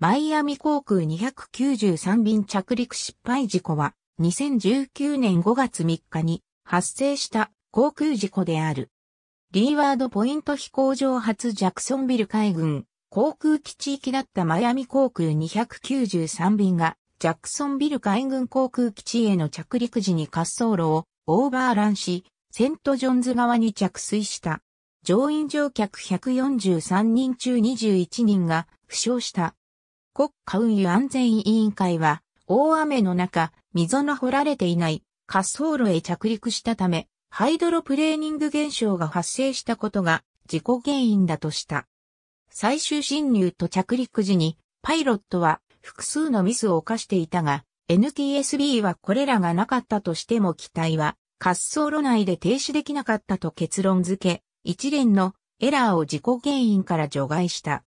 マイアミ航空293便着陸失敗事故は、2019年5月3日に発生した航空事故である。リーワードポイント飛行場発ジャクソンビル海軍航空基地きだったマイアミ航空293便がジャクソンビル海軍航空基地への着陸時に滑走路をオーバーランし、セントジョンズ側に着水した。乗員乗客143人中21人が負傷した国家運輸安全委員会は、大雨の中、溝の掘られていない滑走路へ着陸したため、ハイドロプレーニング現象が発生したことが事故原因だとした。最終侵入と着陸時に、パイロットは複数のミスを犯していたが、NTSB はこれらがなかったとしても機体は滑走路内で停止できなかったと結論付け、一連のエラーを事故原因から除外した。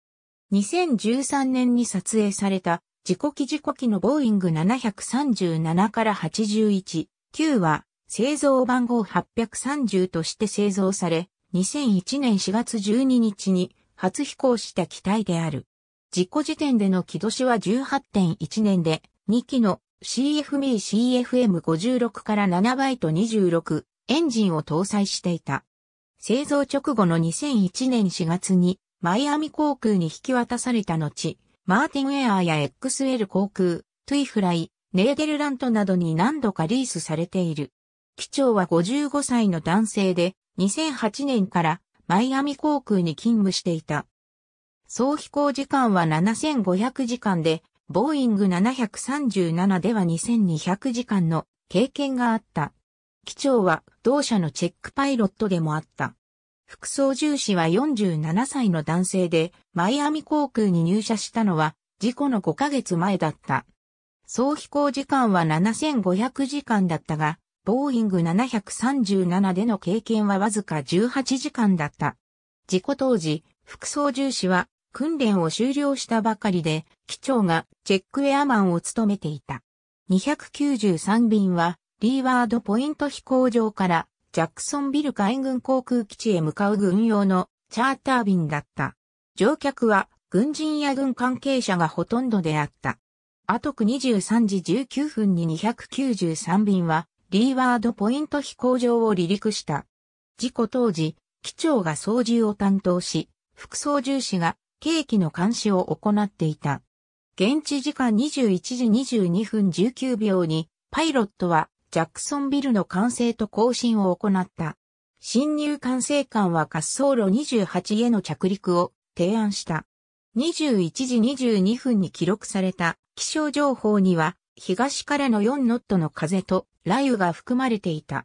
2013年に撮影された自己機自己機のボーイング737から81、9は製造番号830として製造され、2001年4月12日に初飛行した機体である。事故時点での起動しは18.1年で、2機の CFB-CFM56 から7倍と26エンジンを搭載していた。製造直後の2001年4月にマイアミ航空に引き渡された後、マーティン・ウェアや XL 航空、トゥイフライ、ネーデルラントなどに何度かリースされている。機長は55歳の男性で、2008年からマイアミ航空に勤務していた。総飛行時間は7500時間で、ボーイング737では2200時間の経験があった。機長は同社のチェックパイロットでもあった。副操縦士は47歳の男性で、マイアミ航空に入社したのは、事故の5ヶ月前だった。総飛行時間は7500時間だったが、ボーイング737での経験はわずか18時間だった。事故当時、副操縦士は訓練を終了したばかりで、機長がチェックエアマンを務めていた。293便は、リーワードポイント飛行場からジャクソンビル海軍航空基地へ向かう軍用のチャーター便だった。乗客は軍人や軍関係者がほとんどであった。後とく23時19分に293便はリーワードポイント飛行場を離陸した。事故当時、機長が操縦を担当し、副操縦士が計器の監視を行っていた。現地時間21時22分19秒に、パイロットはジャクソンビルの完成と更新を行った。新入管制官は滑走路28への着陸を提案した。21時22分に記録された気象情報には、東からの4ノットの風と雷雨が含まれていた。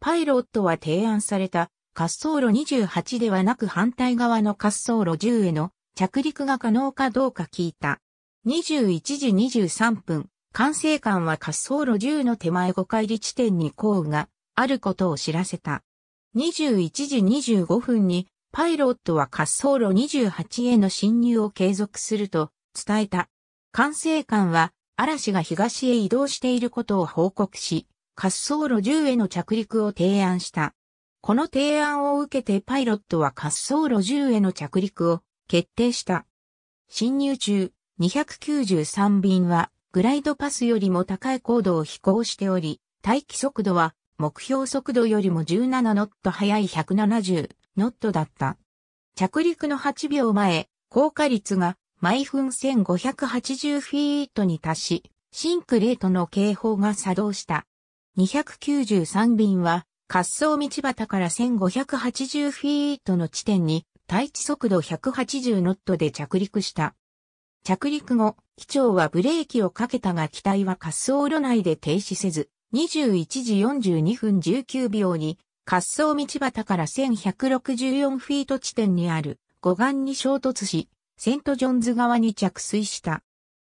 パイロットは提案された滑走路28ではなく反対側の滑走路10への着陸が可能かどうか聞いた。21時23分、管制官は滑走路10の手前5回り地点に降雨があることを知らせた。21時25分にパイロットは滑走路28への侵入を継続すると伝えた。管制官は嵐が東へ移動していることを報告し、滑走路10への着陸を提案した。この提案を受けてパイロットは滑走路10への着陸を決定した。侵入中、293便はグライドパスよりも高い高度を飛行しており、待機速度は目標速度よりも17ノット速い170ノットだった。着陸の8秒前、降下率が毎分1580フィートに達し、シンクレートの警報が作動した。293便は滑走道端から1580フィートの地点に待機速度180ノットで着陸した。着陸後、機長はブレーキをかけたが機体は滑走路内で停止せず、21時42分19秒に、滑走道端から1164フィート地点にある護岸に衝突し、セントジョンズ側に着水した。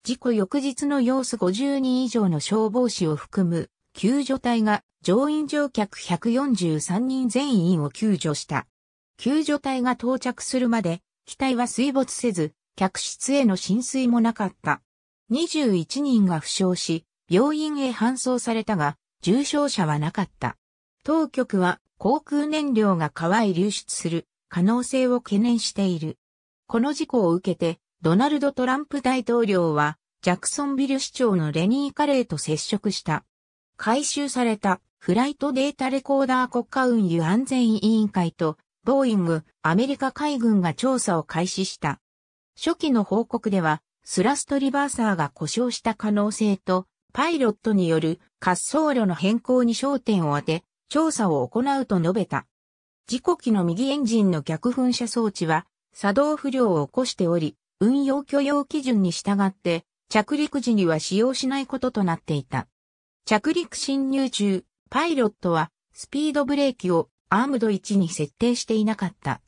事故翌日の様子50人以上の消防士を含む救助隊が乗員乗客143人全員を救助した。救助隊が到着するまで機体は水没せず客室への浸水もなかった。21人が負傷し、病院へ搬送されたが、重症者はなかった。当局は航空燃料が川へ流出する可能性を懸念している。この事故を受けて、ドナルド・トランプ大統領は、ジャクソンビル市長のレニー・カレーと接触した。回収されたフライトデータレコーダー国家運輸安全委員会と、ボーイング、アメリカ海軍が調査を開始した。初期の報告では、スラストリバーサーが故障した可能性と、パイロットによる滑走路の変更に焦点を当て、調査を行うと述べた。事故機の右エンジンの逆噴射装置は、作動不良を起こしており、運用許容基準に従って、着陸時には使用しないこととなっていた。着陸侵入中、パイロットは、スピードブレーキをアームド1に設定していなかった。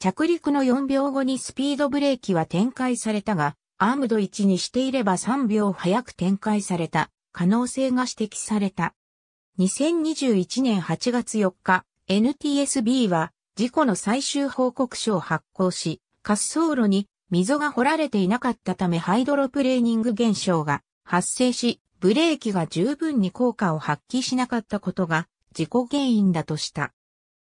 着陸の4秒後にスピードブレーキは展開されたが、アームド1にしていれば3秒早く展開された可能性が指摘された。2021年8月4日、NTSB は事故の最終報告書を発行し、滑走路に溝が掘られていなかったためハイドロプレーニング現象が発生し、ブレーキが十分に効果を発揮しなかったことが事故原因だとした。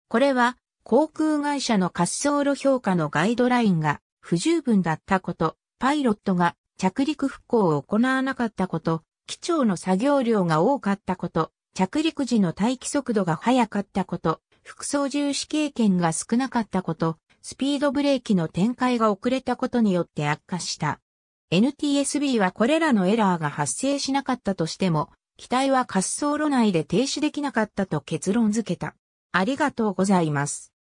これは航空会社の滑走路評価のガイドラインが不十分だったこと、パイロットが着陸復興を行わなかったこと、機長の作業量が多かったこと、着陸時の待機速度が速かったこと、副操縦士経験が少なかったこと、スピードブレーキの展開が遅れたことによって悪化した。NTSB はこれらのエラーが発生しなかったとしても、機体は滑走路内で停止できなかったと結論付けた。ありがとうございます。